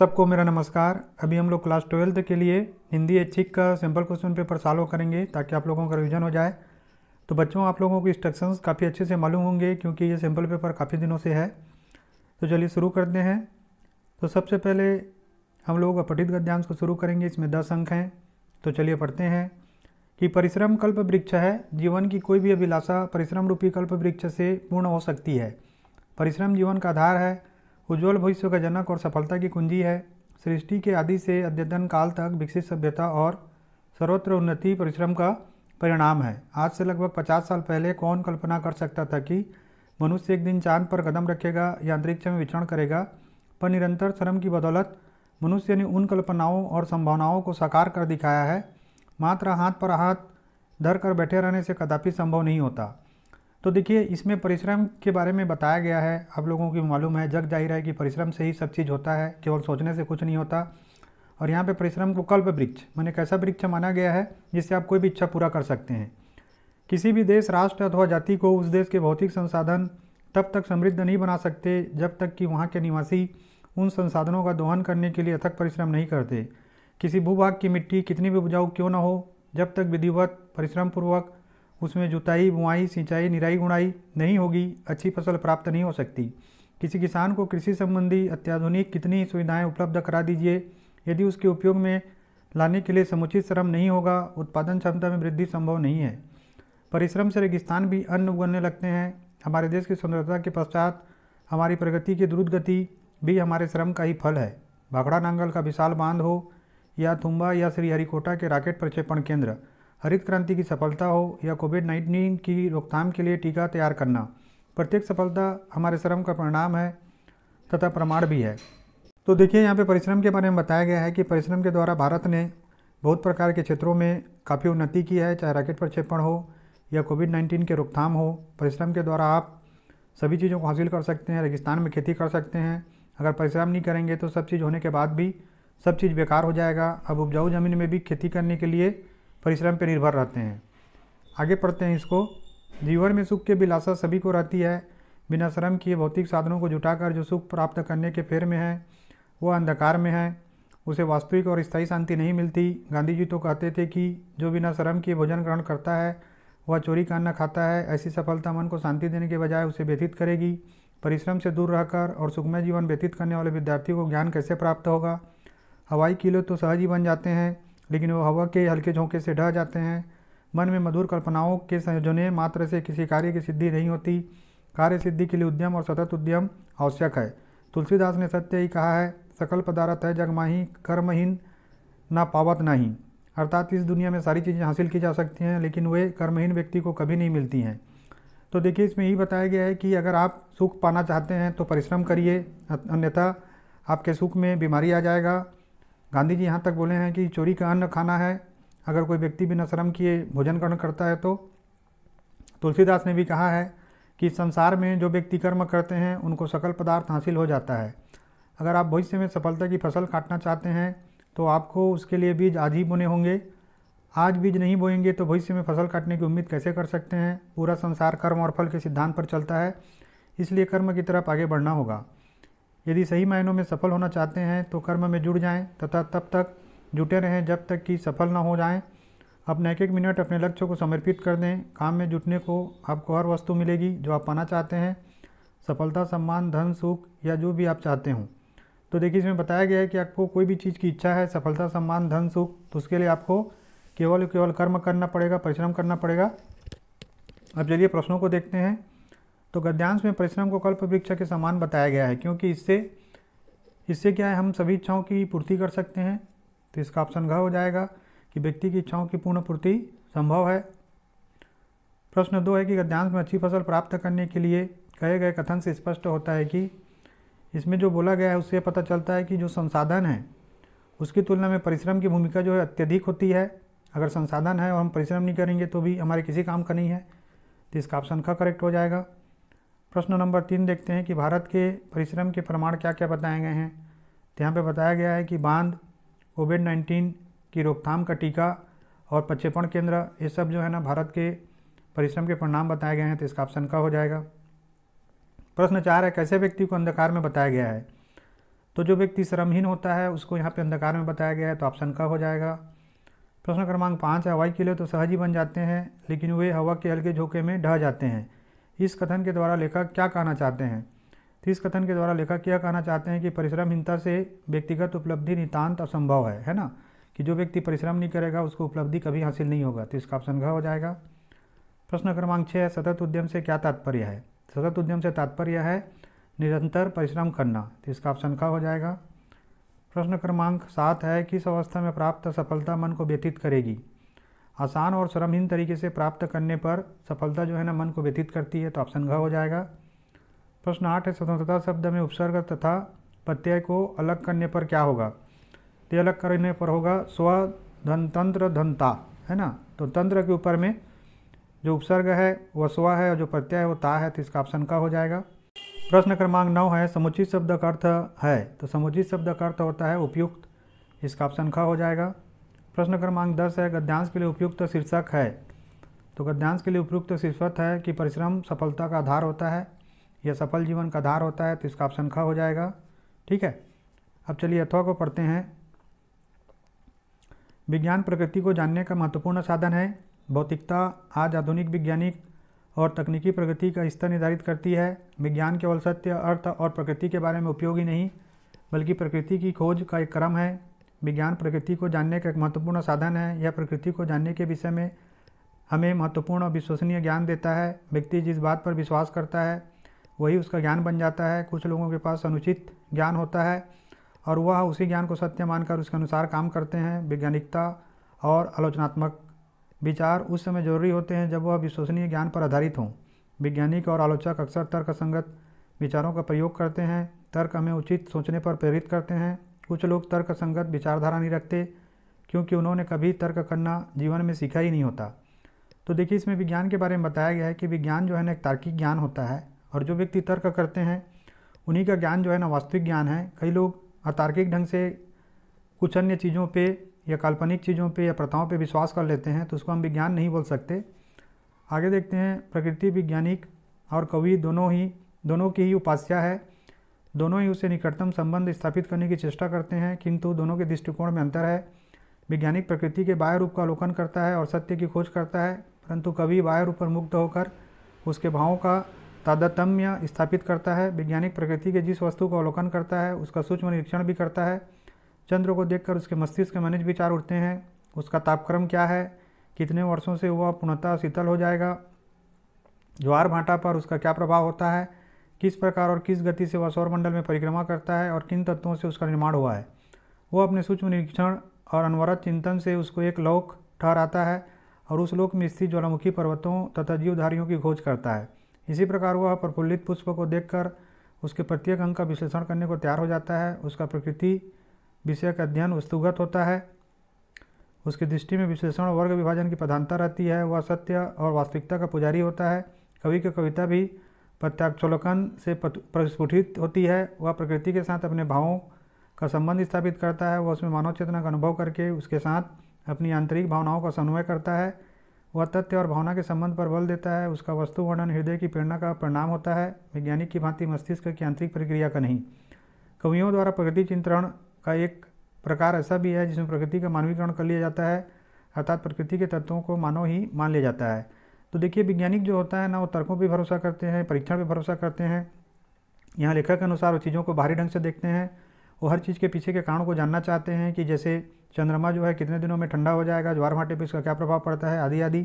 सबको मेरा नमस्कार अभी हम लोग क्लास ट्वेल्थ के लिए हिंदी ऐच्छिक का सिंपल क्वेश्चन पेपर सॉल्व करेंगे ताकि आप लोगों का रिविजन हो जाए तो बच्चों आप लोगों को इंस्ट्रक्शंस काफ़ी अच्छे से मालूम होंगे क्योंकि ये सिंपल पेपर काफ़ी दिनों से है तो चलिए शुरू करते हैं तो सबसे पहले हम लोग अपठित गद्यांश को शुरू करेंगे इसमें दस अंक हैं तो चलिए पढ़ते हैं कि परिश्रम कल्प वृक्ष है जीवन की कोई भी अभिलाषा परिश्रम रूपी कल्प वृक्ष से पूर्ण हो सकती है परिश्रम जीवन का आधार है उज्ज्वल भविष्य का जनक और सफलता की कुंजी है सृष्टि के आदि से अद्यतन काल तक विकसित सभ्यता और सर्वत्र उन्नति परिश्रम का परिणाम है आज से लगभग 50 साल पहले कौन कल्पना कर सकता था कि मनुष्य एक दिन चांद पर कदम रखेगा या अंतरिक्ष में विचरण करेगा पर निरंतर श्रम की बदौलत मनुष्य ने उन कल्पनाओं और संभावनाओं को साकार कर दिखाया है मात्र हाथ पर हाथ धर कर बैठे रहने से कदापि संभव नहीं होता तो देखिए इसमें परिश्रम के बारे में बताया गया है आप लोगों की मालूम है जग जाहिर है कि परिश्रम से ही सब चीज़ होता है केवल सोचने से कुछ नहीं होता और यहाँ पे परिश्रम को कल्प वृक्ष मैंने कैसा वृक्ष माना गया है जिससे आप कोई भी इच्छा पूरा कर सकते हैं किसी भी देश राष्ट्र अथवा जाति को उस देश के भौतिक संसाधन तब तक समृद्ध नहीं बना सकते जब तक कि वहाँ के निवासी उन संसाधनों का दोहन करने के लिए अथक परिश्रम नहीं करते किसी भूभाग की मिट्टी कितनी भी उपजाऊ क्यों ना हो जब तक विधिवत परिश्रमपूर्वक उसमें जुताई बुआई सिंचाई निराई गुणाई नहीं होगी अच्छी फसल प्राप्त नहीं हो सकती किसी किसान को कृषि संबंधी अत्याधुनिक कितनी सुविधाएं उपलब्ध करा दीजिए यदि उसके उपयोग में लाने के लिए समुचित श्रम नहीं होगा उत्पादन क्षमता में वृद्धि संभव नहीं है परिश्रम से रेगिस्तान भी अन्न उगलने लगते हैं हमारे देश की सुंदरता के पश्चात हमारी प्रगति की द्रुत गति भी हमारे श्रम का ही फल है भाखड़ा नांगल का विशाल बांध हो या थुम्बा या श्रीहरिकोटा के राकेट प्रक्षेपण केंद्र हरित क्रांति की सफलता हो या कोविड नाइन्टीन की रोकथाम के लिए टीका तैयार करना प्रत्येक सफलता हमारे श्रम का परिणाम है तथा प्रमाण भी है तो देखिए यहाँ पे परिश्रम के बारे में बताया गया है कि परिश्रम के द्वारा भारत ने बहुत प्रकार के क्षेत्रों में काफ़ी उन्नति की है चाहे रॉकेट प्रक्षेपण हो या कोविड नाइन्टीन के रोकथाम हो परिश्रम के द्वारा आप सभी चीज़ों को हासिल कर सकते हैं रेगिस्तान में खेती कर सकते हैं अगर परिश्रम नहीं करेंगे तो सब चीज़ होने के बाद भी सब चीज़ बेकार हो जाएगा अब उपजाऊ ज़मीन में भी खेती करने के लिए परिश्रम पर निर्भर रहते हैं आगे पढ़ते हैं इसको जीवन में सुख की विलासा सभी को रहती है बिना श्रम किए भौतिक साधनों को जुटाकर जो सुख प्राप्त करने के फेर में है वो अंधकार में है उसे वास्तविक और स्थायी शांति नहीं मिलती गांधी जी तो कहते थे कि जो बिना श्रम किए भोजन ग्रहण करता है वह चोरी करना खाता है ऐसी सफलता मन को शांति देने के बजाय उसे व्यतीत करेगी परिश्रम से दूर रहकर और सुखमय जीवन व्यतीत करने वाले विद्यार्थी को ज्ञान कैसे प्राप्त होगा हवाई किलो तो सहज ही बन जाते हैं लेकिन वो हवा के हल्के झोंके से ढह जाते हैं मन में मधुर कल्पनाओं के संयोजने मात्र से किसी कार्य की सिद्धि नहीं होती कार्य सिद्धि के लिए उद्यम और सतत उद्यम आवश्यक है तुलसीदास ने सत्य ही कहा है सकल पदार्थ है जगमाही कर्महीन ना पावत नहीं अर्थात इस दुनिया में सारी चीज़ें हासिल की जा सकती हैं लेकिन वे कर्महीन व्यक्ति को कभी नहीं मिलती हैं तो देखिए इसमें यही बताया गया है कि अगर आप सुख पाना चाहते हैं तो परिश्रम करिए अन्यथा आपके सुख में बीमारी आ जाएगा गांधी जी यहाँ तक बोले हैं कि चोरी का अन्न खाना है अगर कोई व्यक्ति बिना श्रम किए भोजन ग्रहण करता है तो तुलसीदास ने भी कहा है कि संसार में जो व्यक्ति कर्म करते हैं उनको सकल पदार्थ हासिल हो जाता है अगर आप भविष्य में सफलता की फसल काटना चाहते हैं तो आपको उसके लिए बीज आज ही बोने होंगे आज बीज नहीं बोएंगे तो भविष्य में फसल काटने की उम्मीद कैसे कर सकते हैं पूरा संसार कर्म और फल के सिद्धांत पर चलता है इसलिए कर्म की तरफ आगे बढ़ना होगा यदि सही मायनों में सफल होना चाहते हैं तो कर्म में जुड़ जाएं तथा तब तक जुटे रहें जब तक कि सफल ना हो जाएं। अपने एक एक मिनट अपने लक्ष्य को समर्पित कर दें काम में जुटने को आपको हर वस्तु मिलेगी जो आप पाना चाहते हैं सफलता सम्मान धन सुख या जो भी आप चाहते हों तो देखिए इसमें बताया गया है कि आपको कोई भी चीज़ की इच्छा है सफलता सम्मान धन सुख तो उसके लिए आपको केवल केवल कर्म करना पड़ेगा परिश्रम करना पड़ेगा अब चलिए प्रश्नों को देखते हैं तो गद्यांश में परिश्रम को कल्प वृक्ष के समान बताया गया है क्योंकि इससे इससे क्या है हम सभी इच्छाओं की पूर्ति कर सकते हैं तो इसका ऑप्शन घ हो जाएगा कि व्यक्ति की इच्छाओं की पूर्ण पूर्ति संभव है प्रश्न दो है कि गद्यांश में अच्छी फसल प्राप्त करने के लिए कहे गए कथन से स्पष्ट होता है कि इसमें जो बोला गया है उससे पता चलता है कि जो संसाधन है उसकी तुलना में परिश्रम की भूमिका जो है अत्यधिक होती है अगर संसाधन है और हम परिश्रम नहीं करेंगे तो भी हमारे किसी काम का नहीं है तो इसका ऑप्शन ख करेक्ट हो जाएगा प्रश्न नंबर तीन देखते हैं कि भारत के परिश्रम के प्रमाण क्या क्या बताए गए हैं तो यहाँ पर बताया गया है कि बांध कोविड नाइन्टीन की रोकथाम का टीका और प्रक्षेपण केंद्र ये सब जो है ना भारत के परिश्रम के परिणाम बताए गए हैं तो इसका ऑप्शन का हो जाएगा प्रश्न चार है कैसे व्यक्ति को अंधकार में बताया गया है तो जो व्यक्ति श्रमहीन होता है उसको यहाँ पे अंधकार में बताया गया है तो ऑप्शन का हो जाएगा प्रश्न क्रमांक पाँच हवाई किले तो सहज ही बन जाते हैं लेकिन वे हवा के हल्के झोंके में ढह जाते हैं इस कथन के द्वारा लेखक क्या कहना चाहते हैं तो इस कथन के द्वारा लेखक यह कहना चाहते हैं कि परिश्रमहीनता से व्यक्तिगत उपलब्धि नितान्त असंभव है है ना कि जो व्यक्ति परिश्रम नहीं करेगा उसको उपलब्धि कभी हासिल नहीं होगा तो इसका ऑप्शन घ हो जाएगा प्रश्न क्रमांक छः है सतत उद्यम से क्या तात्पर्य है सतत उद्यम से तात्पर्य है निरंतर परिश्रम करना तो इसका ऑप्शन ख हो जाएगा प्रश्न क्रमांक सात है किस अवस्था में प्राप्त सफलता मन को व्यतीत करेगी आसान और श्रमहीन तरीके से प्राप्त करने पर सफलता जो है ना मन को व्यतीत करती है तो ऑप्शन घ हो जाएगा प्रश्न आठ है स्वतंत्रता शब्द में उपसर्ग तथा प्रत्यय को अलग करने पर क्या होगा तो अलग करने पर होगा स्व धन तंत्र धनता है ना तो तंत्र के ऊपर में जो उपसर्ग है वह स्व है और जो प्रत्यय है वो ता है तो इसका ऑप्शन का हो जाएगा प्रश्न क्रमांक नौ है समुचित शब्द का अर्थ है तो समुचित शब्द का अर्थ होता है उपयुक्त इसका ऑप्शन का हो जाएगा प्रश्न क्रमांक दस है गद्यांश के लिए उपयुक्त शीर्षक है तो गद्यांश के लिए उपयुक्त शीर्षक है कि परिश्रम सफलता का आधार होता है या सफल जीवन का आधार होता है तो इसका ऑप्शन ख हो जाएगा ठीक है अब चलिए अथवा को पढ़ते हैं विज्ञान प्रकृति को जानने का महत्वपूर्ण साधन है भौतिकता आज आधुनिक वैज्ञानिक और तकनीकी प्रगति का स्तर निर्धारित करती है विज्ञान केवल सत्य अर्थ और प्रकृति के बारे में उपयोगी नहीं बल्कि प्रकृति की खोज का एक क्रम है विज्ञान प्रकृति को जानने का एक महत्वपूर्ण साधन है यह प्रकृति को जानने के विषय में हमें महत्वपूर्ण और विश्वसनीय ज्ञान देता है व्यक्ति जिस बात पर विश्वास करता है वही उसका ज्ञान बन जाता है कुछ लोगों के पास अनुचित ज्ञान होता है और वह उसी ज्ञान को सत्य मानकर उसके अनुसार काम करते हैं वैज्ञानिकता और आलोचनात्मक विचार उस समय जरूरी होते हैं जब वह विश्वसनीय ज्ञान पर आधारित हों वैज्ञानिक और आलोचक अक्सर तर्कसंगत विचारों का प्रयोग करते हैं तर्क हमें उचित सोचने पर प्रेरित करते हैं कुछ लोग तर्क संगत विचारधारा नहीं रखते क्योंकि उन्होंने कभी तर्क करना जीवन में सीखा ही नहीं होता तो देखिए इसमें विज्ञान के बारे में बताया गया है कि विज्ञान जो है ना एक तार्किक ज्ञान होता है और जो व्यक्ति तर्क करते हैं उन्हीं का ज्ञान जो है ना वास्तविक ज्ञान है कई लोग अतार्किक ढंग से कुछ अन्य चीज़ों पर या काल्पनिक चीज़ों पर या प्रथाओं पर विश्वास कर लेते हैं तो उसको हम विज्ञान नहीं बोल सकते आगे देखते हैं प्रकृति वैज्ञानिक और कवि दोनों ही दोनों की ही उपास्या है दोनों ही उसे निकटतम संबंध स्थापित करने की चेष्टा करते हैं किंतु दोनों के दृष्टिकोण में अंतर है वैज्ञानिक प्रकृति के बाह्य रूप का अवलोकन करता है और सत्य की खोज करता है परंतु कभी बाह्य रूप पर मुक्त होकर उसके भावों का तादतम्य स्थापित करता है वैज्ञानिक प्रकृति के जिस वस्तु का अवलोकन करता है उसका सूक्ष्म निरीक्षण भी करता है चंद्र को देखकर उसके मस्तिष्क में मनिज विचार उठते हैं उसका तापक्रम क्या है कितने वर्षों से वह पूर्णतः शीतल हो जाएगा ज्वार भाटा पर उसका क्या प्रभाव होता है किस प्रकार और किस गति से वह सौरमंडल में परिक्रमा करता है और किन तत्वों से उसका निर्माण हुआ है वह अपने सूक्ष्म निरीक्षण और अनवरत चिंतन से उसको एक लोक ठहराता है और उस लोक में स्थित ज्वालामुखी पर्वतों तथा जीवधारियों की खोज करता है इसी प्रकार वह प्रफुल्लित पुष्प को देखकर उसके प्रत्येक अंग का विश्लेषण करने को तैयार हो जाता है उसका प्रकृति विषय का अध्ययन वस्तुगत होता है उसकी दृष्टि में विश्लेषण वर्ग विभाजन की प्रधानता रहती है वह सत्य और वास्तविकता का पुजारी होता है कवि की कविता भी प्रत्याक्षोलोकन से प्रस्फुटित होती है वह प्रकृति के साथ अपने भावों का संबंध स्थापित करता है वह उसमें मानव चेतना का अनुभव करके उसके साथ अपनी आंतरिक भावनाओं का समन्वय करता है वह तथ्य और भावना के संबंध पर बल देता है उसका वस्तु वर्णन हृदय की प्रेरणा का परिणाम होता है वैज्ञानिक की भांति मस्तिष्क की आंतरिक प्रक्रिया का नहीं कवियों द्वारा प्रकृति चिंतरण का एक प्रकार ऐसा भी है जिसमें प्रकृति का मानवीकरण कर लिया जाता है अर्थात प्रकृति के तत्वों को मानव ही मान लिया जाता है तो देखिए वैज्ञानिक जो होता है ना वो तर्कों पर भरोसा करते हैं परीक्षण पर भरोसा करते हैं यहाँ लेखक के अनुसार वो चीज़ों को भारी ढंग से देखते हैं वो हर चीज़ के पीछे के कारणों को जानना चाहते हैं कि जैसे चंद्रमा जो है कितने दिनों में ठंडा हो जाएगा ज्वार भाटे पर इसका क्या प्रभाव पड़ता है आदि आदि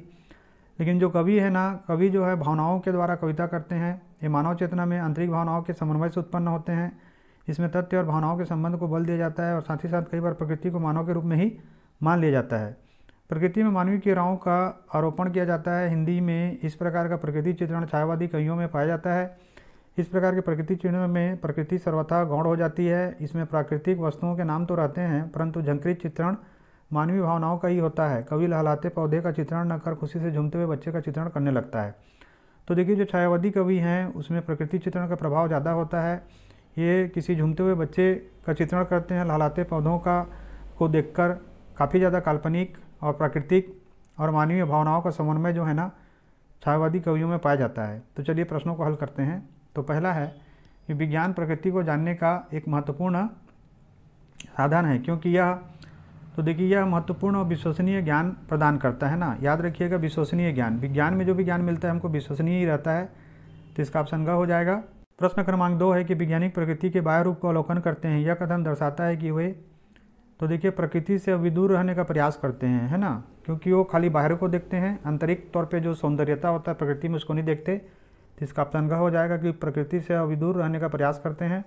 लेकिन जो कवि है ना कवि जो है भावनाओं के द्वारा कविता करते हैं ये मानव चेतना में आंतरिक भावनाओं के समन्वय से उत्पन्न होते हैं इसमें तथ्य और भावनाओं के संबंध को बल दिया जाता है और साथ ही साथ कई बार प्रकृति को मानव के रूप में ही मान लिया जाता है प्रकृति में मानवीय क्रियाओं का आरोपण किया जाता है हिंदी में इस प्रकार का प्रकृति चित्रण छायावादी कवियों में पाया जाता है इस प्रकार के प्रकृति चित्रण में प्रकृति सर्वथा गौण हो जाती है इसमें प्राकृतिक वस्तुओं के नाम तो रहते हैं परंतु झंकृत चित्रण मानवीय भावनाओं का ही होता है कवि लहलाते पौधे का चित्रण न कर खुशी से झूमते हुए बच्चे का चित्रण करने लगता है तो देखिए जो छायावादी कवि हैं उसमें प्रकृति चित्रण का प्रभाव ज़्यादा होता है ये किसी झूमते हुए बच्चे का चित्रण करते हैं लहलाते पौधों का को देखकर काफ़ी ज़्यादा काल्पनिक और प्राकृतिक और मानवीय भावनाओं का समन्वय जो है ना छायावादी कवियों में पाया जाता है तो चलिए प्रश्नों को हल करते हैं तो पहला है कि विज्ञान प्रकृति को जानने का एक महत्वपूर्ण साधन है क्योंकि यह तो देखिए यह महत्वपूर्ण और विश्वसनीय ज्ञान प्रदान करता है ना याद रखिएगा विश्वसनीय ज्ञान विज्ञान में जो भी ज्ञान मिलता है हमको विश्वसनीय ही रहता है तो इसका ऑप्शन ग हो जाएगा प्रश्न क्रमांक दो है कि वैज्ञानिक प्रकृति के रूप का अवलोकन करते हैं यह कथन दर्शाता है कि वे तो देखिए प्रकृति से अभी दूर रहने का प्रयास करते हैं है ना क्योंकि वो खाली बाहर को देखते हैं आंतरिक तौर पे जो सौंदर्यता होता है प्रकृति में उसको नहीं देखते तो इसका अपतनगा हो जाएगा कि प्रकृति से अभी दूर रहने का प्रयास करते हैं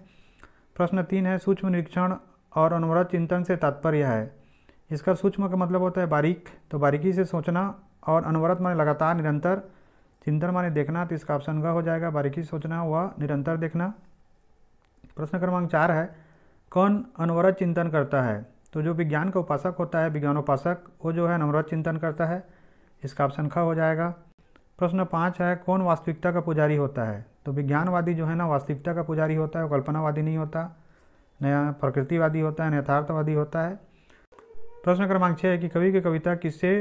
प्रश्न तीन है सूक्ष्म निरीक्षण और अनवरत चिंतन से तात्पर्य है इसका सूक्ष्म का मतलब होता है बारीक तो बारीकी से सोचना और अनवरत माने लगातार निरंतर चिंतन माने देखना तो इसका ऑप्शन का हो जाएगा बारीकी सोचना हुआ निरंतर देखना प्रश्न क्रमांक चार है कौन अनवरत चिंतन करता है तो जो विज्ञान का उपासक होता है विज्ञानोपासक वो जो है नम्रत चिंतन करता है इसका ऑप्शन ख हो जाएगा प्रश्न पाँच है कौन वास्तविकता का पुजारी होता है तो विज्ञानवादी जो है ना वास्तविकता का पुजारी होता है वो कल्पनावादी नहीं होता नया प्रकृतिवादी होता है यथार्थवादी होता है प्रश्न क्रमांक छः है कि कवि की कविता किससे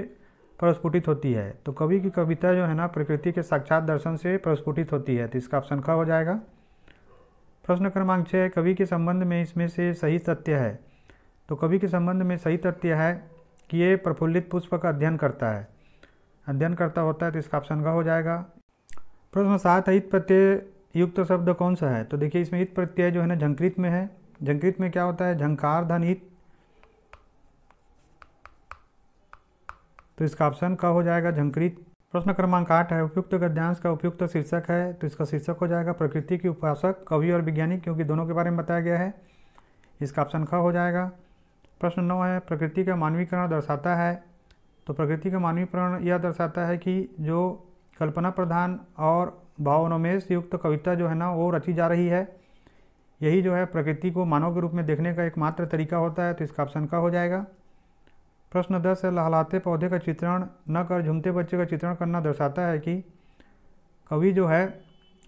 प्रस्फुटित होती है तो कवि की कविता जो है ना प्रकृति के साक्षात दर्शन से प्रस्फुटित होती है तो इसका ऑप्शन ख हो जाएगा प्रश्न क्रमांक छः कवि के संबंध में इसमें से सही तथ्य है तो कवि के संबंध में सही तथ्य है कि ये प्रफुल्लित पुष्प का अध्ययन करता है अध्ययन करता होता है तो इसका ऑप्शन का हो जाएगा प्रश्न सात हित प्रत्यय युक्त शब्द कौन सा है तो देखिए इसमें हित प्रत्यय जो है ना झंकृत में है झंकृत में क्या होता है झंकार धन हित तो इसका ऑप्शन का हो जाएगा झंकृत प्रश्न क्रमांक आठ है उपयुक्त गद्यांश का उपयुक्त शीर्षक है तो इसका शीर्षक हो जाएगा प्रकृति की उपासक कवि और वैज्ञानिक क्योंकि दोनों के बारे में बताया गया है इसका ऑप्शन ख हो जाएगा प्रश्न नौ है प्रकृति का मानवीकरण दर्शाता है तो प्रकृति का मानवीकरण यह दर्शाता है कि जो कल्पना प्रधान और भावनोमेश युक्त कविता जो है ना वो रची जा रही है यही जो है प्रकृति को मानव के रूप में देखने का एकमात्र तरीका होता है तो इसका ऑप्शन का हो जाएगा प्रश्न दस है लहलाते पौधे का चित्रण न कर झूमते बच्चे का चित्रण करना दर्शाता है कि कवि जो है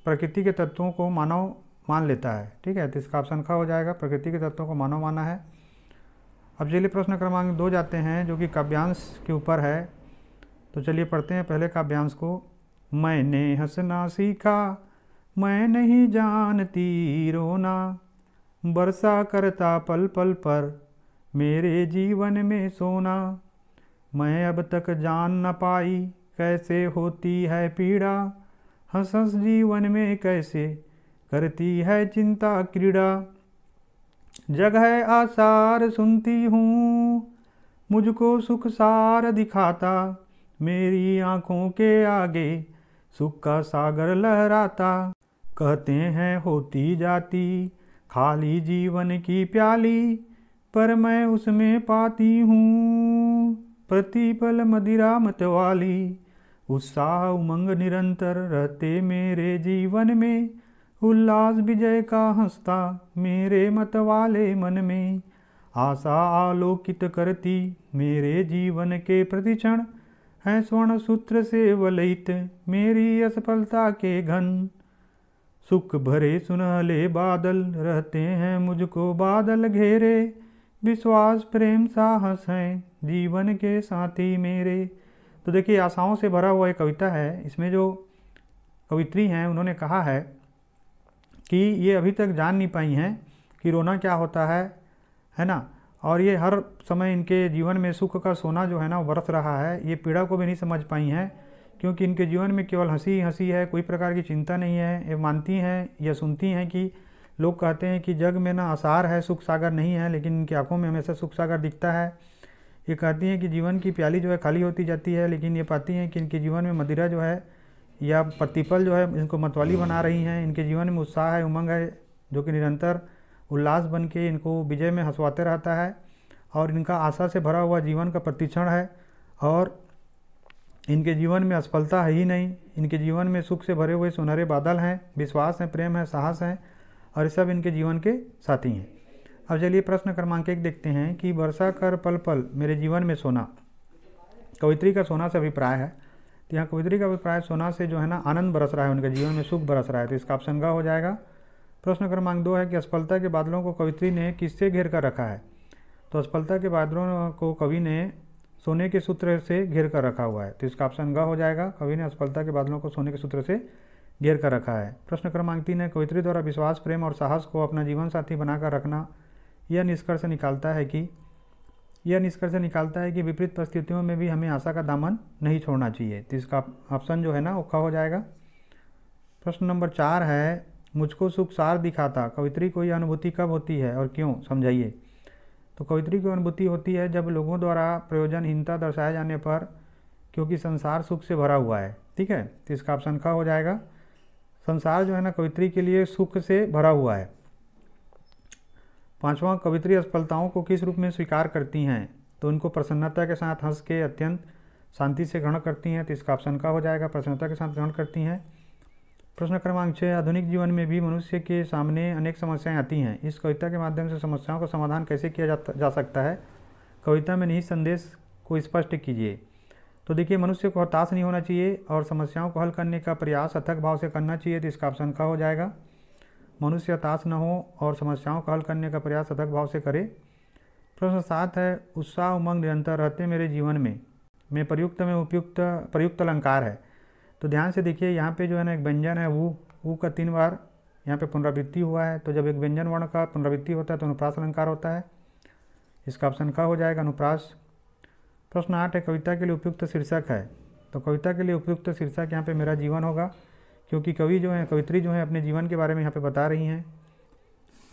प्रकृति के तत्वों को मानव मान लेता है ठीक है तो इसका ऑप्शन का हो जाएगा प्रकृति के तत्वों को मानव माना है अब चलिए प्रश्न क्रमांक दो जाते हैं जो कि काव्यांश के ऊपर है तो चलिए पढ़ते हैं पहले काव्यांश को मैंने हंसना सीखा मैं नहीं जानती रोना बरसा करता पल पल पर मेरे जीवन में सोना मैं अब तक जान न पाई कैसे होती है पीड़ा हंस हंस जीवन में कैसे करती है चिंता क्रीड़ा जगह आसार सुनती हूँ मुझको सुख सार दिखाता मेरी आँखों के आगे सुख का सागर लहराता कहते हैं होती जाती खाली जीवन की प्याली पर मैं उसमें पाती हूँ प्रतिपल मदिरा मतवाली उत्साह उमंग निरंतर रहते मेरे जीवन में उल्लास विजय का हंसता मेरे मत वाले मन में आशा आलोकित करती मेरे जीवन के प्रति क्षण है स्वर्ण सूत्र से वलित मेरी असफलता के घन सुख भरे सुनहले बादल रहते हैं मुझको बादल घेरे विश्वास प्रेम साहस हैं जीवन के साथी मेरे तो देखिए आशाओं से भरा हुआ एक कविता है इसमें जो कवित्री हैं उन्होंने कहा है कि ये अभी तक जान नहीं पाई हैं कि रोना क्या होता है है ना और ये हर समय इनके जीवन में सुख का सोना जो है ना बरस रहा है ये पीड़ा को भी नहीं समझ पाई हैं क्योंकि इनके जीवन में केवल हंसी ही हंसी है कोई प्रकार की चिंता नहीं है ये मानती हैं या सुनती हैं कि लोग कहते हैं कि जग में ना आसार है सुख सागर नहीं है लेकिन इनकी आँखों में हमेशा सुख सागर दिखता है ये कहती हैं कि जीवन की प्याली जो है खाली होती जाती है लेकिन ये पाती हैं कि इनके जीवन में मदिरा जो है या प्रतिपल जो है इनको मतवाली बना रही हैं इनके जीवन में उत्साह है उमंग है जो कि निरंतर उल्लास बन के इनको विजय में हंसवाते रहता है और इनका आशा से भरा हुआ जीवन का प्रतिक्षण है और इनके जीवन में असफलता है ही नहीं इनके जीवन में सुख से भरे हुए सुनहरे बादल हैं विश्वास हैं प्रेम है साहस हैं और ये सब इनके जीवन के साथी हैं अब चलिए प्रश्न क्रमांक एक देखते हैं कि वर्षा कर पल पल मेरे जीवन में सोना कवित्री का सोना से अभिप्राय है तो यहाँ कवित्री का अभिप्राय सोना से जो है ना आनंद बरस रहा है उनके जीवन में सुख बरस रहा है तो इसका ऑप्शन ग हो जाएगा प्रश्न क्रमांक दो है कि असफलता के बादलों को कवित्री ने किससे घेर कर रखा है तो असफलता के बादलों को कवि ने सोने के सूत्र से घेर कर रखा हुआ है तो इसका ऑप्शन ग हो जाएगा कवि ने असफलता के बादलों को सोने के सूत्र से घेर कर रखा है प्रश्न क्रमांक तीन है कवित्री द्वारा विश्वास प्रेम और साहस को अपना जीवन साथी बनाकर रखना यह निष्कर्ष निकालता है कि यह निष्कर्ष निकालता है कि विपरीत परिस्थितियों में भी हमें आशा का दामन नहीं छोड़ना चाहिए तो इसका ऑप्शन जो है ना ओखा हो जाएगा प्रश्न नंबर चार है मुझको सुख सार दिखाता कवित्री को यह अनुभूति कब होती है और क्यों समझाइए तो कवित्री की अनुभूति होती है जब लोगों द्वारा प्रयोजनहीनता दर्शाए जाने पर क्योंकि संसार सुख से भरा हुआ है ठीक है तो इसका ऑप्शन ख हो जाएगा संसार जो है ना कवित्री के लिए सुख से भरा हुआ है पांचवा कवित्री असफलताओं को किस रूप में स्वीकार करती हैं तो उनको प्रसन्नता के साथ हंस के अत्यंत शांति से ग्रहण करती हैं तो इसका ऑप्शन का हो जाएगा प्रसन्नता के साथ ग्रहण करती हैं प्रश्न क्रमांक छः आधुनिक जीवन में भी मनुष्य के सामने अनेक समस्याएं आती हैं इस कविता के माध्यम से समस्याओं का समाधान कैसे किया जा, जा सकता है कविता में निहित संदेश को स्पष्ट कीजिए तो देखिए मनुष्य को हताश नहीं होना चाहिए और समस्याओं को हल करने का प्रयास अथक भाव से करना चाहिए तो इसका ऑप्शन का हो जाएगा मनुष्य हताश न हो और समस्याओं का हल करने का प्रयास अथक भाव से करे प्रश्न सात है उत्साह उमंग निरंतर रहते मेरे जीवन में मैं प्रयुक्त में उपयुक्त प्रयुक्त अलंकार है तो ध्यान से देखिए यहाँ पे जो है ना एक व्यंजन है वो वो का तीन बार यहाँ पे पुनरावृत्ति हुआ है तो जब एक व्यंजन वर्ण का पुनरावृत्ति होता है तो अनुप्रास अलंकार होता है इसका ऑप्शन का हो जाएगा अनुप्रास प्रश्न आठ है कविता के लिए उपयुक्त शीर्षक है तो कविता के लिए उपयुक्त शीर्षक यहाँ पे मेरा जीवन होगा क्योंकि कवि जो हैं कवित्री जो हैं अपने जीवन के बारे में यहाँ पे बता रही हैं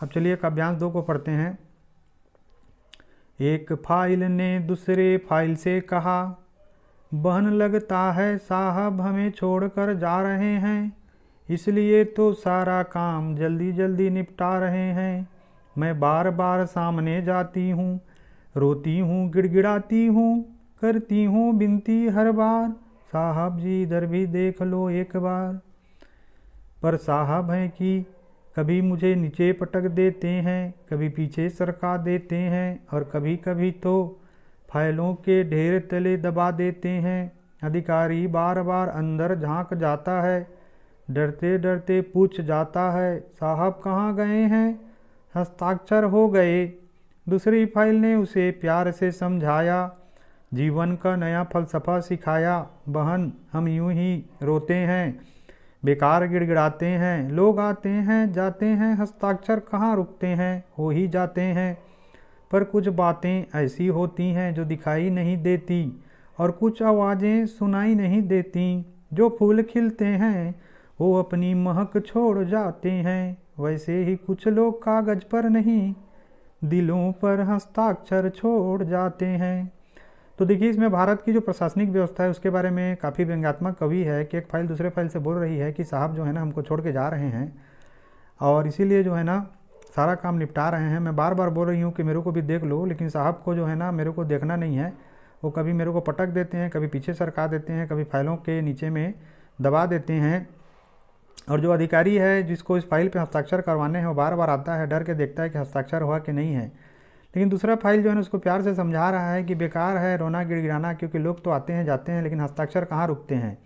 अब चलिए काव्यांश दो को पढ़ते हैं एक फाइल ने दूसरे फाइल से कहा बहन लगता है साहब हमें छोड़कर जा रहे हैं इसलिए तो सारा काम जल्दी जल्दी निपटा रहे हैं मैं बार बार सामने जाती हूँ रोती हूँ गिड़गिड़ाती हूँ करती हूँ बिनती हर बार साहब जी इधर भी देख लो एक बार पर साहब हैं कि कभी मुझे नीचे पटक देते हैं कभी पीछे सरका देते हैं और कभी कभी तो फाइलों के ढेर तले दबा देते हैं अधिकारी बार बार अंदर झांक जाता है डरते डरते पूछ जाता है साहब कहाँ गए हैं हस्ताक्षर हो गए दूसरी फाइल ने उसे प्यार से समझाया जीवन का नया फलसफा सिखाया बहन हम यूं ही रोते हैं बेकार गिड़गिड़ाते हैं लोग आते हैं जाते हैं हस्ताक्षर कहाँ रुकते हैं हो ही जाते हैं पर कुछ बातें ऐसी होती हैं जो दिखाई नहीं देती और कुछ आवाज़ें सुनाई नहीं देती जो फूल खिलते हैं वो अपनी महक छोड़ जाते हैं वैसे ही कुछ लोग कागज़ पर नहीं दिलों पर हस्ताक्षर छोड़ जाते हैं तो देखिए इसमें भारत की जो प्रशासनिक व्यवस्था है उसके बारे में काफ़ी व्यंग्यात्मक कवि है कि एक फाइल दूसरे फाइल से बोल रही है कि साहब जो है ना हमको छोड़ के जा रहे हैं और इसीलिए जो है ना सारा काम निपटा रहे हैं मैं बार बार बोल रही हूँ कि मेरे को भी देख लो लेकिन साहब को जो है ना मेरे को देखना नहीं है वो कभी मेरे को पटक देते हैं कभी पीछे सरका देते हैं कभी फाइलों के नीचे में दबा देते हैं और जो अधिकारी है जिसको इस फाइल पर हस्ताक्षर करवाने हैं वो बार बार आता है डर के देखता है कि हस्ताक्षर हुआ कि नहीं है लेकिन दूसरा फाइल जो है उसको प्यार से समझा रहा है कि बेकार है रोना गिड़गिड़ाना क्योंकि लोग तो आते हैं जाते हैं लेकिन हस्ताक्षर कहाँ रुकते हैं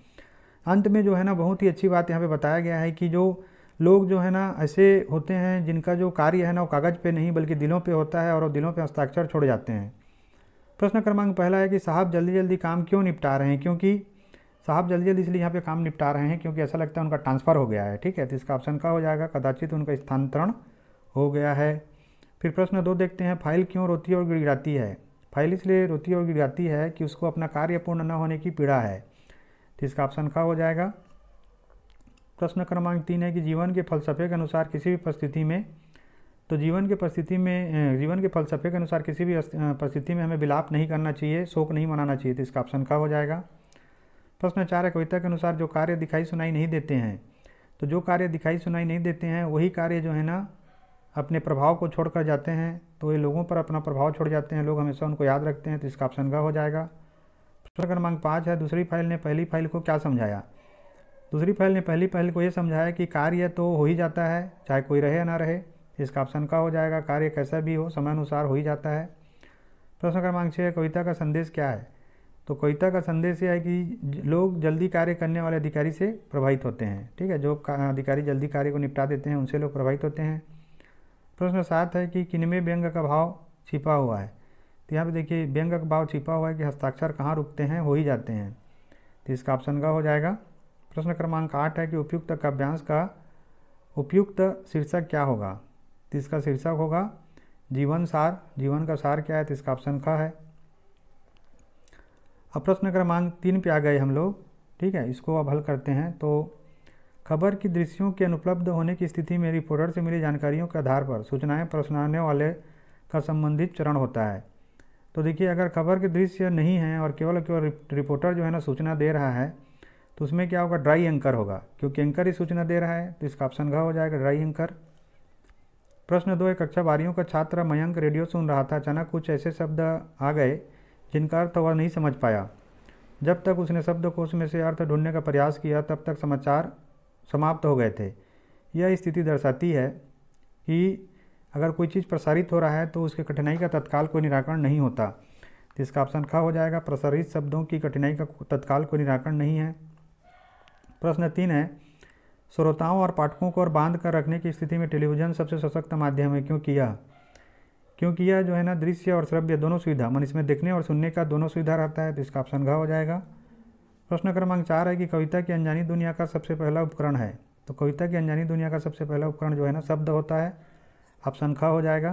अंत में जो है ना बहुत ही अच्छी बात यहाँ पे बताया गया है कि जो लोग जो है ना ऐसे होते हैं जिनका जो कार्य है ना वो कागज़ पे नहीं बल्कि दिलों पे होता है और वो दिलों पे हस्ताक्षर छोड़ जाते हैं प्रश्न क्रमांक पहला है कि साहब जल्दी जल्दी काम क्यों निपटा रहे हैं क्योंकि साहब जल्दी जल्दी इसलिए यहाँ पे काम निपटा रहे हैं क्योंकि ऐसा लगता है उनका ट्रांसफ़र हो गया है ठीक है तो इसका ऑप्शन का हो जाएगा कदाचित उनका स्थानांतरण हो गया है फिर प्रश्न दो देखते हैं फाइल क्यों रोती और गिड़गिड़ाती है फाइल इसलिए रोती और गिड़गिड़ाती है कि उसको अपना कार्य पूर्ण न होने की पीड़ा है तो इसका ऑप्शन खा हो जाएगा प्रश्न क्रमांक तीन है कि जीवन के फलसफे के अनुसार किसी भी परिस्थिति में तो जीवन के परिस्थिति में जीवन के फलसफे के अनुसार किसी भी परिस्थिति में हमें विलाप नहीं करना चाहिए शोक नहीं मनाना चाहिए तो इसका ऑप्शन का हो जाएगा प्रश्न चार है कविता के अनुसार जो कार्य दिखाई सुनाई नहीं देते हैं तो जो कार्य दिखाई सुनाई नहीं देते हैं वही कार्य जो है ना अपने प्रभाव को छोड़कर जाते हैं तो ये लोगों पर अपना प्रभाव छोड़ जाते हैं लोग हमेशा उनको याद रखते हैं तो इसका ऑप्शन ग हो जाएगा प्रश्न क्रमांक पाँच है दूसरी फाइल ने पहली फाइल को क्या समझाया दूसरी फाइल ने पहली फाइल को ये समझाया कि कार्य तो हो ही जाता है चाहे कोई रहे या ना रहे इसका ऑप्शन का हो जाएगा कार्य कैसा भी हो समय अनुसार हो ही जाता है प्रश्न क्रमांक छः कविता का संदेश क्या है तो कविता का संदेश यह है कि लोग जल्दी कार्य करने वाले अधिकारी से प्रभावित होते हैं ठीक है जो अधिकारी जल्दी कार्य को निपटा देते हैं उनसे लोग प्रभावित होते हैं प्रश्न तो सात है कि किनमें व्यंग का भाव छिपा हुआ है तो यहाँ पे देखिए व्यंग का भाव छिपा हुआ है कि हस्ताक्षर कहाँ रुकते हैं हो ही जाते हैं तो इसका ऑप्शन का हो जाएगा प्रश्न क्रमांक आठ है कि उपयुक्त काव्यांश का उपयुक्त शीर्षक क्या होगा तो इसका शीर्षक होगा जीवन सार जीवन का सार क्या है तो इसका ऑप्शन का है अब प्रश्न क्रमांक तीन पे आ गए हम लोग ठीक है इसको अब हल करते हैं तो खबर की दृश्यों के अनुपलब्ध होने की स्थिति में रिपोर्टर से मिली जानकारियों के आधार पर सूचनाएं प्रसनाने वाले का संबंधित चरण होता है तो देखिए अगर खबर के दृश्य नहीं हैं और केवल केवल रिपोर्टर जो है ना सूचना दे रहा है तो उसमें क्या होगा ड्राई एंकर होगा क्योंकि एंकर ही सूचना दे रहा है तो इसका ऑप्शन घ हो जाएगा ड्राई एंकर प्रश्न दो एक कक्षा बारियों का छात्र मयंक रेडियो सुन रहा था अचानक कुछ ऐसे शब्द आ गए जिनका अर्थ वह नहीं समझ पाया जब तक उसने शब्दकोश में से अर्थ ढूंढने का प्रयास किया तब तक समाचार समाप्त हो गए थे यह स्थिति दर्शाती है कि अगर कोई चीज़ प्रसारित हो रहा है तो उसके कठिनाई का तत्काल कोई निराकरण नहीं होता तो इसका ऑप्शन खा हो जाएगा प्रसारित शब्दों की कठिनाई का तत्काल कोई निराकरण नहीं है प्रश्न तीन है श्रोताओं और पाठकों को और बांध कर रखने की स्थिति में टेलीविज़न सबसे सशक्त माध्यम है क्योंकि यह क्योंकि यह जो है ना दृश्य और श्रव्य दोनों सुविधा मन इसमें देखने और सुनने का दोनों सुविधा रहता है तो इसका ऑप्शन घा हो जाएगा प्रश्न क्रमांक चार है कि कविता की अनजानी दुनिया का सबसे पहला उपकरण है तो कविता की अनजानी दुनिया का सबसे पहला उपकरण जो है ना शब्द होता है ऑप्शन ख हो जाएगा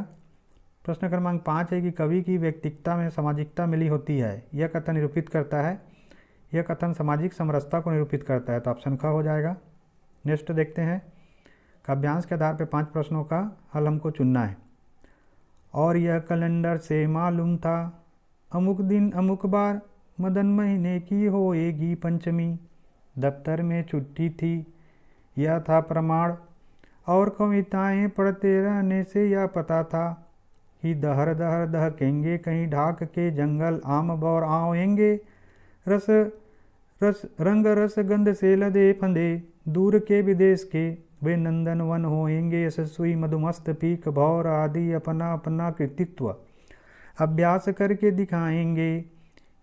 प्रश्न क्रमांक पाँच है कि कवि की व्यक्तिकता में सामाजिकता मिली होती है यह कथन निरूपित करता है यह कथन सामाजिक समरसता को निरूपित करता है तो ऑप्शन ख हो जाएगा नेक्स्ट देखते हैं काव्यांश के आधार पर पाँच प्रश्नों का हल हमको चुनना है और यह कैलेंडर से मालूम था अमुक दिन अमुक बार मदन महीने की होएगी पंचमी दफ्तर में छुट्टी थी यह था प्रमाण और कविताएं पढ़ते रहने से यह पता था कि दहर दहर दहकेंगे कहीं ढाक के जंगल आम बौर आएंगे रस रस रंग रस गंध से लदे फंदे दूर के विदेश के वे नंदन वन होएंगे यशस्वी मधुमस्त पीक भौर आदि अपना अपना कृतित्व अभ्यास करके दिखाएंगे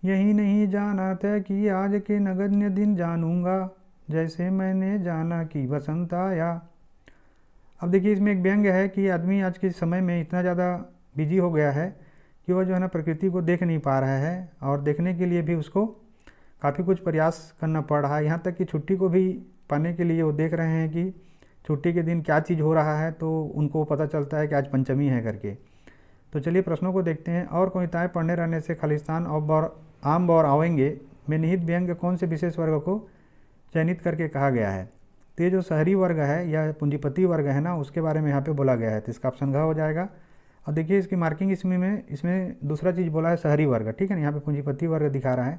यही नहीं जाना तय कि आज के नगण्य दिन जानूंगा जैसे मैंने जाना कि बसंत आया अब देखिए इसमें एक व्यंग्य है कि आदमी आज के समय में इतना ज़्यादा बिजी हो गया है कि वह जो है ना प्रकृति को देख नहीं पा रहा है और देखने के लिए भी उसको काफ़ी कुछ प्रयास करना पड़ रहा है यहाँ तक कि छुट्टी को भी पाने के लिए वो देख रहे हैं कि छुट्टी के दिन क्या चीज़ हो रहा है तो उनको पता चलता है कि आज पंचमी है करके तो चलिए प्रश्नों को देखते हैं और कविताएँ पढ़ने रहने से खालिस्तान और बौर आम बौर आवेंगे में निहित व्यंग कौन से विशेष वर्ग को चयनित करके कहा गया है तो ये जो शहरी वर्ग है या पूंजीपति वर्ग है ना उसके बारे में यहाँ पे बोला गया है तो इसका ऑप्शन घ हो जाएगा और देखिए इसकी मार्किंग इसमें में इसमें दूसरा चीज़ बोला है शहरी वर्ग ठीक है ना यहाँ पे पूंजीपति वर्ग दिखा रहा है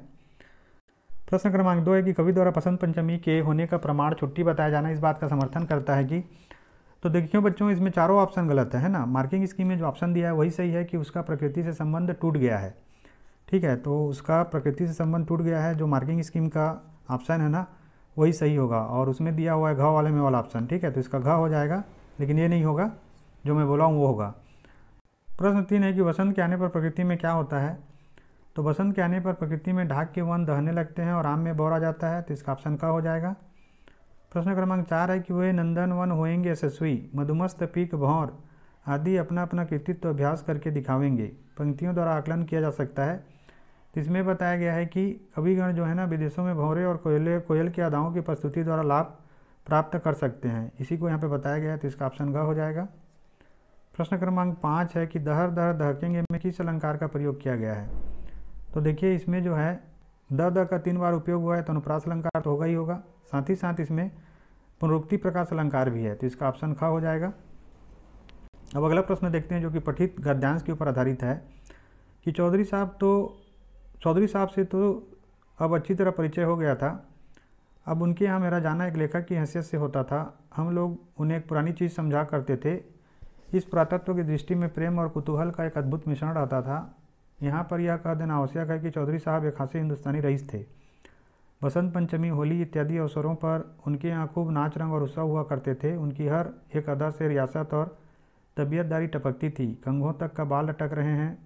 प्रश्न क्रमांक दो है कि कवि द्वारा पसंद पंचमी के होने का प्रमाण छुट्टी बताया जाना इस बात का समर्थन करता है कि तो देखियो बच्चों इसमें चारों ऑप्शन गलत है ना मार्किंग स्कीम में जो ऑप्शन दिया है वही सही है कि उसका प्रकृति से संबंध टूट गया है ठीक है तो उसका प्रकृति से संबंध टूट गया है जो मार्किंग स्कीम का ऑप्शन है ना वही सही होगा और उसमें दिया हुआ है घ वाले में वाला ऑप्शन ठीक है तो इसका घ हो जाएगा लेकिन ये नहीं होगा जो मैं बोला हूँ वो होगा प्रश्न तीन है कि वसंत के आने पर प्रकृति में क्या होता है तो वसंत के आने पर प्रकृति में ढाक के वन दहने लगते हैं और आम में बौरा आ जाता है तो इसका ऑप्शन क हो जाएगा प्रश्न क्रमांक चार है कि वे नंदनवन होएंगे यशस्वी मधुमस्त पीक भौर आदि अपना अपना कृतित्व अभ्यास करके दिखावेंगे पंक्तियों द्वारा आकलन किया जा सकता है इसमें बताया गया है कि कविगण जो है ना विदेशों में भौरे और कोयले कोयल के अदाओं की प्रस्तुति द्वारा लाभ प्राप्त कर सकते हैं इसी को यहाँ पर बताया गया है तो इसका ऑप्शन ग हो जाएगा प्रश्न क्रमांक पाँच है कि दहर दहर दहकेंगे में किस अलंकार का प्रयोग किया गया है तो देखिए इसमें जो है द द का तीन बार उपयोग हुआ है तो अनुप्रास अलंकार तो होगा ही होगा साथ ही साथ इसमें पुनरुक्ति प्रकाश अलंकार भी है तो इसका ऑप्शन ख हो जाएगा अब अगला प्रश्न देखते हैं जो कि पठित गद्यांश के ऊपर आधारित है कि चौधरी साहब तो चौधरी साहब से तो अब अच्छी तरह परिचय हो गया था अब उनके यहाँ मेरा जाना एक लेखक की हैसियत से होता था हम लोग उन्हें एक पुरानी चीज़ समझा करते थे इस पुरातत्व की दृष्टि में प्रेम और कुतूहल का एक अद्भुत मिश्रण रहता था यहाँ पर यह कह देना आवश्यक है कि चौधरी साहब एक खासे हिंदुस्तानी रईस थे बसंत पंचमी होली इत्यादि अवसरों पर उनके यहाँ खूब नाच रंग और उत्सव हुआ करते थे उनकी हर एक अदा से रियासत और तबीयतदारी टपकती थी कंघों तक का बाल अटक रहे हैं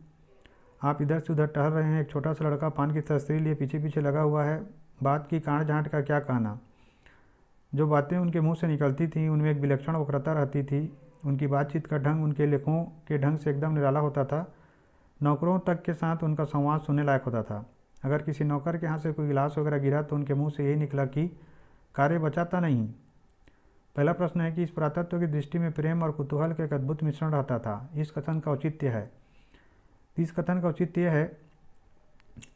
आप इधर से उधर टहल रहे हैं एक छोटा सा लड़का पान की तस्त्री लिए पीछे पीछे लगा हुआ है बात की कांड झाँट का क्या कहना जो बातें उनके मुंह से निकलती थीं उनमें एक विलक्षण वक्रता रहती थी उनकी बातचीत का ढंग उनके लेखों के ढंग से एकदम निराला होता था नौकरों तक के साथ उनका संवाद सुनने लायक होता था अगर किसी नौकर के हाथ से कोई गिलास वगैरह गिरा तो उनके मुंह से यही निकला कि कार्य बचाता नहीं पहला प्रश्न है कि इस पुरातत्व की दृष्टि में प्रेम और कुतूहल का एक अद्भुत मिश्रण रहता था इस कथन का औचित्य है इस कथन का औचित्य है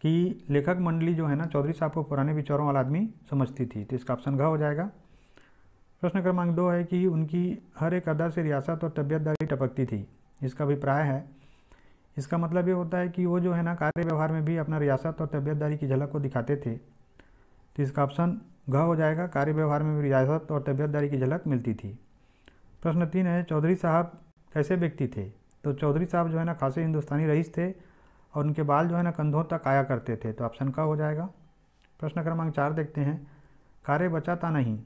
कि लेखक मंडली जो है ना चौधरी साहब को पुराने विचारों वाला आदमी समझती थी तो इसका ऑप्शन घ हो जाएगा प्रश्न क्रमांक दो है कि उनकी हर एक अदा से रियासत और तबियतदारी टपकती थी इसका अभिप्राय है इसका मतलब ये होता है कि वो जो है ना कार्य व्यवहार में भी अपना रियासत और तबियतदारी की झलक को दिखाते थे तो इसका ऑप्शन घ हो जाएगा कार्य व्यवहार में भी रियासत और तबियतदारी की झलक मिलती थी प्रश्न तीन है चौधरी साहब कैसे व्यक्ति थे तो चौधरी साहब जो है ना खासे हिंदुस्तानी रईस थे और उनके बाल जो है ना कंधों तक आया करते थे तो ऑप्शन क हो जाएगा प्रश्न क्रमांक चार देखते हैं कार्य बचाता नहीं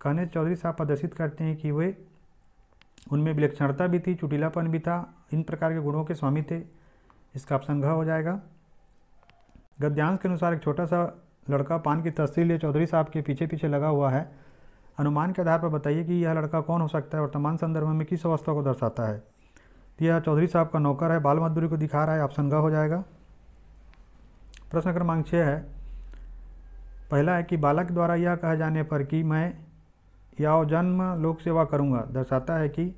कहने चौधरी साहब प्रदर्शित करते हैं कि वे उनमें विलक्षणता भी थी चुटिलापन भी था इन प्रकार के गुणों के स्वामी थे इसका ऑप्शन घ हो जाएगा गद्यांश के अनुसार एक छोटा सा लड़का पान की तस्वीर लिए चौधरी साहब के पीछे पीछे लगा हुआ है अनुमान के आधार पर बताइए कि यह लड़का कौन हो सकता है वर्तमान संदर्भ में किस अवस्था को दर्शाता है यह चौधरी साहब का नौकर है बाल मजदूरी को दिखा रहा है ऑप्शन घ हो जाएगा प्रश्न क्रमांक छः है पहला है कि बालक द्वारा यह कहा जाने पर कि मैं या जन्म लोक सेवा करूँगा दर्शाता है कि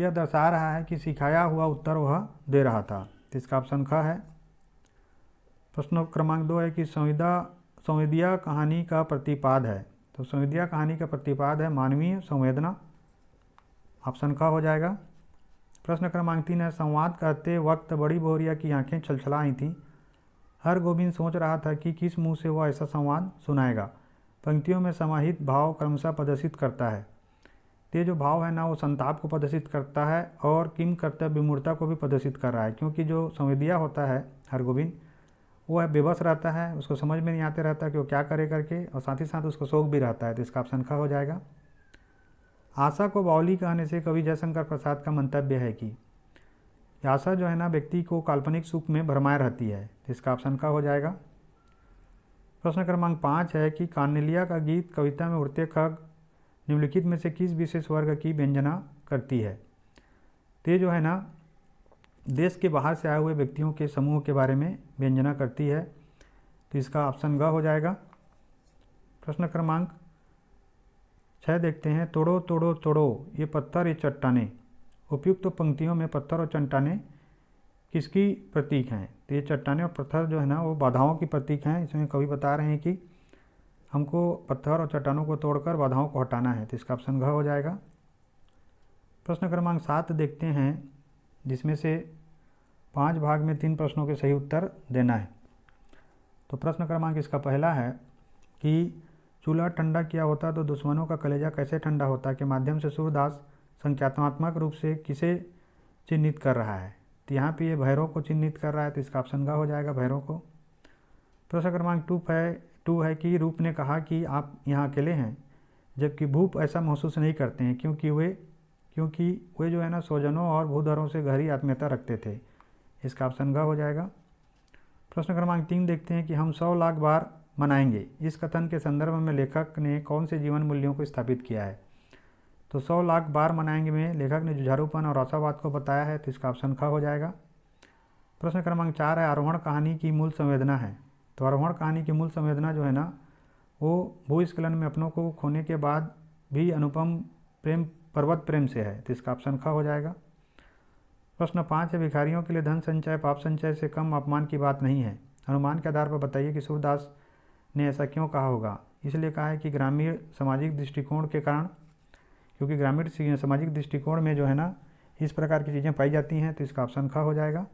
यह दर्शा रहा है कि सिखाया हुआ उत्तर वह दे रहा था इसका ऑप्शन ख है प्रश्न क्रमांक दो है कि संविदा संविदिया कहानी का प्रतिपाद है तो संविदिया कहानी का प्रतिपाद है मानवीय संवेदना ऑप्शन ख हो जाएगा प्रश्न क्रमांक तीन है संवाद करते वक्त बड़ी बोरिया की आंखें छलछला आई थीं हर गोविंद सोच रहा था कि किस मुंह से वह ऐसा संवाद सुनाएगा पंक्तियों में समाहित भाव क्रमशः प्रदर्शित करता है तो ये जो भाव है ना वो संताप को प्रदर्शित करता है और किम कर्तव्य विमूर्ता को भी प्रदर्शित कर रहा है क्योंकि जो संवेदिया होता है हरगोविंद वो है बेबस रहता है उसको समझ में नहीं आते रहता कि वो क्या करे करके और साथ ही साथ उसको शोक भी रहता है तो इसका ऑप्शन खा हो जाएगा आशा को बाउली कहने से कवि जयशंकर प्रसाद का मंतव्य है कि आशा जो है ना व्यक्ति को काल्पनिक सुख में भरमाए रहती है तो इसका ऑप्शन का हो जाएगा प्रश्न क्रमांक पाँच है कि कानिलिया का गीत कविता में उड़ते खग निम्नलिखित में से किस विशेष वर्ग की व्यंजना करती है तो जो है ना देश के बाहर से आए हुए व्यक्तियों के समूह के बारे में व्यंजना करती है तो इसका ऑप्शन ग हो जाएगा प्रश्न क्रमांक छः देखते हैं तोड़ो तोड़ो तोड़ो ये पत्थर ये चट्टाने उपयुक्त तो पंक्तियों में पत्थर और चट्टाने किसकी प्रतीक हैं तो ये चट्टाने और पत्थर जो है ना वो बाधाओं की प्रतीक हैं इसमें कभी बता रहे हैं कि हमको पत्थर और चट्टानों को तोड़कर बाधाओं को हटाना है तो इसका ऑप्शन घ हो जाएगा प्रश्न क्रमांक सात देखते हैं जिसमें से पांच भाग में तीन प्रश्नों के सही उत्तर देना है तो प्रश्न क्रमांक इसका पहला है कि चूल्हा ठंडा किया होता तो दुश्मनों का कलेजा कैसे ठंडा होता के माध्यम से सूरदास संख्यात्मक रूप से किसे चिन्हित कर रहा है तो यहाँ पे ये भैरों को चिन्हित कर रहा है तो इसका ऑप्शन घ हो जाएगा भैरों को प्रश्न क्रमांक टू है टू है कि रूप ने कहा कि आप यहाँ अकेले हैं जबकि भूप ऐसा महसूस नहीं करते हैं क्योंकि वे क्योंकि वे जो है ना स्वजनों और भूधरों से गहरी आत्मीयता रखते थे इसका ऑप्शन ग हो जाएगा प्रश्न क्रमांक तीन देखते हैं कि हम सौ लाख बार मनाएंगे इस कथन के संदर्भ में लेखक ने कौन से जीवन मूल्यों को स्थापित किया है तो सौ लाख बार मनाएंगे में लेखक ने जुझारूपन और आशावाद को बताया है तो इसका ऑप्शन ख हो जाएगा प्रश्न क्रमांक चार है आरोहण कहानी की मूल संवेदना है तो आरोहण कहानी की मूल संवेदना जो है ना वो भूस्खलन में अपनों को खोने के बाद भी अनुपम प्रेम पर्वत प्रेम से है तो इसका ऑप्शन ख हो जाएगा प्रश्न पाँच है भिखारियों के लिए धन संचय पाप संचय से कम अपमान की बात नहीं है अनुमान के आधार पर बताइए कि सूरदास ने ऐसा क्यों कहा होगा इसलिए कहा है कि ग्रामीण सामाजिक दृष्टिकोण के कारण क्योंकि ग्रामीण सामाजिक दृष्टिकोण में जो है ना इस प्रकार की चीज़ें पाई जाती हैं तो इसका ऑप्शन ख हो जाएगा